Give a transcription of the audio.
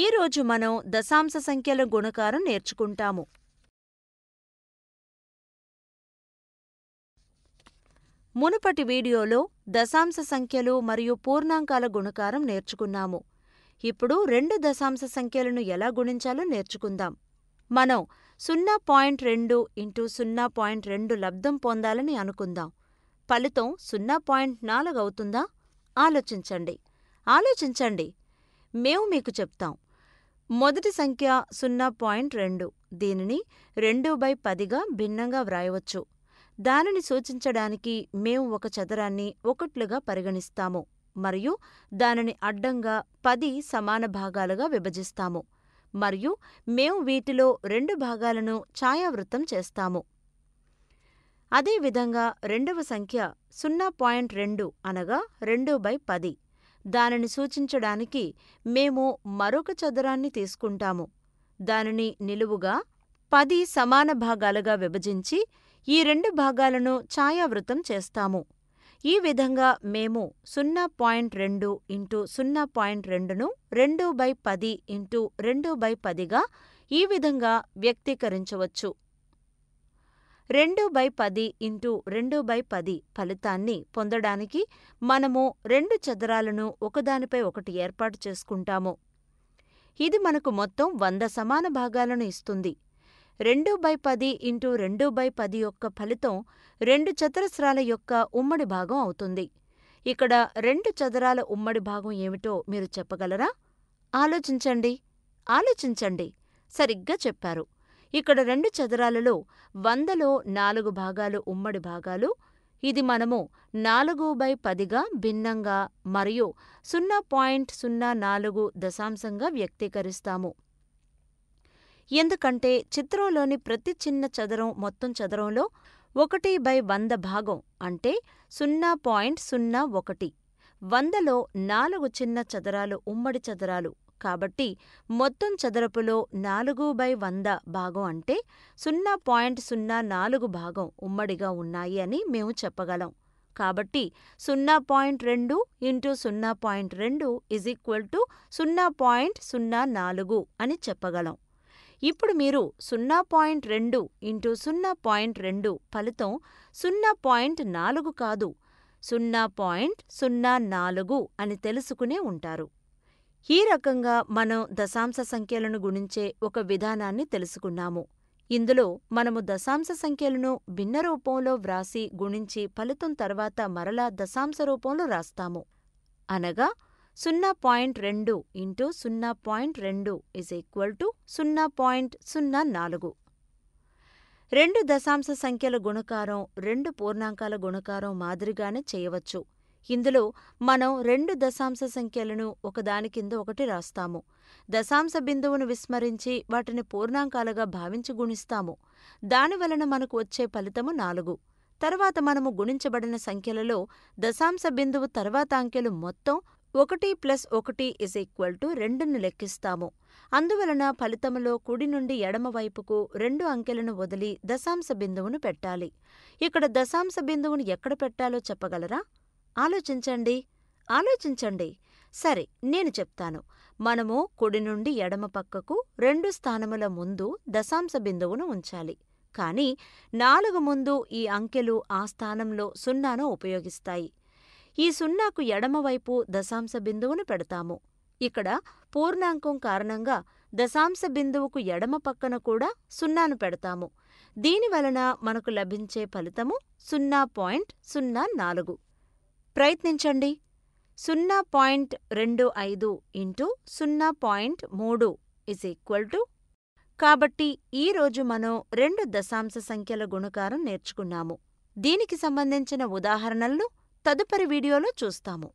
ఈరోజు మనం దశాంశ సంఖ్యల గుణకారం నేర్చుకుంటాము మునుపటి వీడియోలో దశాంశ సంఖ్యలు మరియు పూర్ణాంకాల గుణకారం నేర్చుకున్నాము ఇప్పుడు రెండు దశాంశ సంఖ్యలను ఎలా గుణించాలో నేర్చుకుందాం మనం సున్నా పాయింట్ రెండు ఇంటూ సున్నా పాయింట్ రెండు లబ్ధం పొందాలని అనుకుందాం ఫలితం సున్నా పాయింట్ నాలుగు అవుతుందా ఆలోచించండి ఆలోచించండి మేము మీకు చెప్తాం మొదటి సంఖ్య సున్నా పాయింట్ రెండు దీనిని రెండు బై పదిగా భిన్నంగా వ్రాయవచ్చు దానిని సూచించడానికి మేము ఒక చదరాన్ని ఒకట్లుగా పరిగణిస్తాము మరియు దానిని అడ్డంగా పది సమాన భాగాలుగా విభజిస్తాము మరియు మేము వీటిలో రెండు భాగాలను ఛాయావృతం చేస్తాము అదేవిధంగా రెండవ సంఖ్య సున్నా పాయింట్ రెండు అనగా రెండు బై పది దానిని సూచించడానికి మేము మరొక చదరాన్ని తీసుకుంటాము దానిని నిలువుగా పది సమాన భాగాలుగా విభజించి ఈ రెండు భాగాలను ఛాయావృతం చేస్తాము ఈ విధంగా మేము సున్నా పాయింట్ రెండు ఇంటూ సున్నా పాయింట్ రెండును రెండు బై పది ఇంటూ రెండు బై పదిగా ఈ విధంగా వ్యక్తీకరించవచ్చు రెండు బై పది ఇంటూ రెండు బై పది ఫలితాన్ని పొందడానికి మనము రెండు చదరాలను ఒకదానిపై ఒకటి ఏర్పాటు చేసుకుంటాము ఇది మనకు మొత్తం వంద సమాన భాగాలను ఇస్తుంది రెండు బై పది ఇంటూ రెండు బై పది యొక్క ఫలితం రెండు చతురస్రాల యొక్క ఉమ్మడి భాగం అవుతుంది ఇక్కడ రెండు చదరాల ఉమ్మడి భాగం ఏమిటో మీరు చెప్పగలరా ఆలోచించండి ఆలోచించండి సరిగ్గా చెప్పారు ఇక్కడ రెండు చదరాలలో వందలో నాలుగు భాగాలు ఉమ్మడి భాగాలు ఇది మనము నాలుగు బై పదిగా భిన్నంగా మరియు సున్నా పాయింట్ సున్నా నాలుగు దశాంశంగా వ్యక్తీకరిస్తాము ఎందుకంటే చిత్రంలోని ప్రతి చిన్న చదరం మొత్తం చదరంలో ఒకటి బై వంద భాగం అంటే సున్నా పాయింట్ సున్నా ఒకటి వందలో నాలుగు చిన్న చదరాలు ఉమ్మడి చదరాలు కాబట్టి మొత్తం చదరపులో నాలుగు బై వంద భాగం అంటే సున్నా పాయింట్ సున్నా నాలుగు భాగం ఉమ్మడిగా ఉన్నాయి అని మేము చెప్పగలం కాబట్టి సున్నా పాయింట్ రెండు ఇంటూ సున్నా పాయింట్ రెండు ఇజ్ ఈక్వల్ టు సున్నా పాయింట్ సున్నా నాలుగు అని చెప్పగలం ఇప్పుడు మీరు సున్నా పాయింట్ రెండు ఇంటూ సున్నా పాయింట్ రెండు ఫలితం సున్నా పాయింట్ నాలుగు కాదు సున్నా పాయింట్ సున్నా నాలుగు అని తెలుసుకునే ఉంటారు ఈ రకంగా మనం దశాంశ సంఖ్యలను గుణించే ఒక విధానాన్ని తెలుసుకున్నాము ఇందులో మనము దశాంశ సంఖ్యలను భిన్న రూపంలో వ్రాసి గుణించి ఫలితం తర్వాత మరలా దశాంశ రూపంలో రాస్తాము అనగా సున్నా పాయింట్ రెండు ఇంటూ సున్నా పాయింట్ రెండు ఇజ్ ఈక్వల్ టు సున్నా పాయింట్ సున్నా నాలుగు రెండు దశాంశ సంఖ్యల గుణకారం రెండు పూర్ణాంకాల గుణకారం మాదిరిగానే చేయవచ్చు ఇందులో మనం రెండు దశాంశ సంఖ్యలను ఒకదాని కింద ఒకటి రాస్తాము దశాంశ బిందువును విస్మరించి వాటిని పూర్ణాంకాలుగా భావించి గుణిస్తాము దానివలన మనకు వచ్చే ఫలితము నాలుగు తర్వాత మనము గుణించబడిన సంఖ్యలలో దశాంశ బిందువు తర్వాత అంకెలు మొత్తం ఒకటి ప్లస్ ఒకటి ఇస్ ఈక్వల్ టు రెండును లెక్కిస్తాము అందువలన ఫలితములో కుడి నుండి ఎడమ వైపుకు రెండు అంకెలను వదిలి దశాంశ బిందువును పెట్టాలి ఇక్కడ దశాంశ బిందువును ఎక్కడ పెట్టాలో చెప్పగలరా ఆలోచించండి ఆలోచించండి సరే నేను చెప్తాను మనము కుడి నుండి ఎడమ పక్కకు రెండు స్థానముల ముందు దశాంశ బిందువును ఉంచాలి కాని నాలుగు ముందు ఈ అంకెలు ఆ స్థానంలో సున్నాను ఉపయోగిస్తాయి ఈ సున్నాకు ఎడమవైపు దశాంశ బిందువును పెడతాము ఇక్కడ పూర్ణాంకం కారణంగా దశాంశ బిందువుకు ఎడమ పక్కన కూడా సున్నాను పెడతాము దీనివలన మనకు లభించే ఫలితము సున్నా పాయింట్ సున్నా నాలుగు ప్రయత్నించండి సున్నా పాయింట్ రెండు ఐదు ఇంటూ సున్నా పాయింట్ మూడు ఇస్ ఈక్వల్ టు కాబట్టి ఈ రోజు మనం రెండు దశాంశ సంఖ్యల గుణకారం నేర్చుకున్నాము దీనికి సంబంధించిన ఉదాహరణలను తదుపరి వీడియోలో చూస్తాము